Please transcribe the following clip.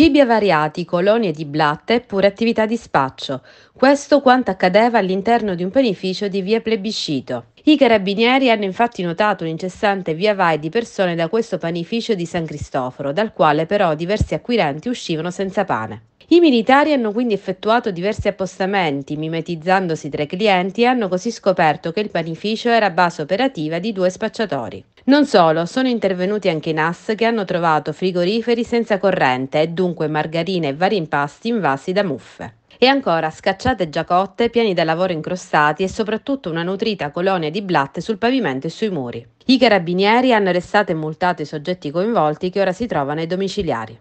Cibi avariati, colonie di blatte e pure attività di spaccio. Questo quanto accadeva all'interno di un panificio di via Plebiscito. I carabinieri hanno infatti notato un incessante via vai di persone da questo panificio di San Cristoforo, dal quale però diversi acquirenti uscivano senza pane. I militari hanno quindi effettuato diversi appostamenti, mimetizzandosi tra i clienti e hanno così scoperto che il panificio era base operativa di due spacciatori. Non solo, sono intervenuti anche i NAS che hanno trovato frigoriferi senza corrente e dunque margarine e vari impasti invasi da muffe. E ancora scacciate e giacotte, pieni da lavoro incrostati e soprattutto una nutrita colonia di blatte sul pavimento e sui muri. I carabinieri hanno arrestato e multato i soggetti coinvolti che ora si trovano ai domiciliari.